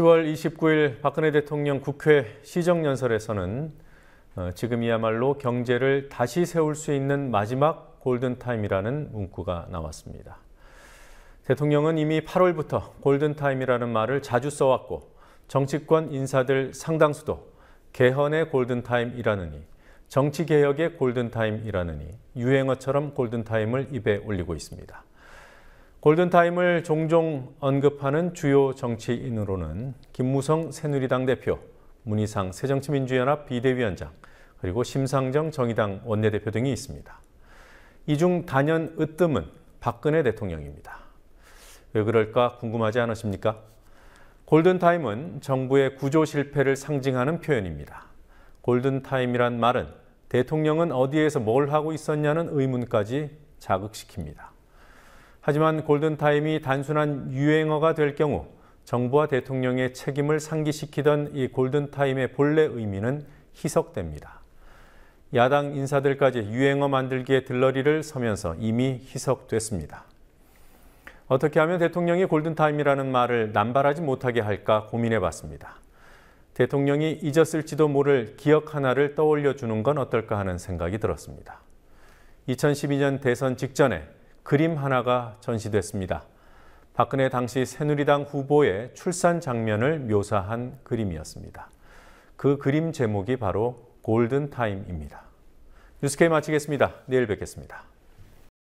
10월 29일 박근혜 대통령 국회 시정연설에서는 어, 지금이야말로 경제를 다시 세울 수 있는 마지막 골든타임이라는 문구가 나왔습니다. 대통령은 이미 8월부터 골든타임이라는 말을 자주 써왔고 정치권 인사들 상당수도 개헌의 골든타임이라느니 정치개혁의 골든타임이라느니 유행어처럼 골든타임을 입에 올리고 있습니다. 골든타임을 종종 언급하는 주요 정치인으로는 김무성 새누리당 대표, 문희상 새정치민주연합 비대위원장, 그리고 심상정 정의당 원내대표 등이 있습니다. 이 중 단연 으뜸은 박근혜 대통령입니다. 왜 그럴까 궁금하지 않으십니까? 골든타임은 정부의 구조 실패를 상징하는 표현입니다. 골든타임이란 말은 대통령은 어디에서 뭘 하고 있었냐는 의문까지 자극시킵니다. 하지만 골든타임이 단순한 유행어가 될 경우 정부와 대통령의 책임을 상기시키던 이 골든타임의 본래 의미는 희석됩니다. 야당 인사들까지 유행어 만들기에 들러리를 서면서 이미 희석됐습니다. 어떻게 하면 대통령이 골든타임이라는 말을 남발하지 못하게 할까 고민해 봤습니다. 대통령이 잊었을지도 모를 기억 하나를 떠올려 주는 건 어떨까 하는 생각이 들었습니다. 2012년 대선 직전에 그림 하나가 전시됐습니다. 박근혜 당시 새누리당 후보의 출산 장면을 묘사한 그림이었습니다. 그 그림 제목이 바로 골든타임입니다. 뉴스케이 마치겠습니다. 내일 뵙겠습니다.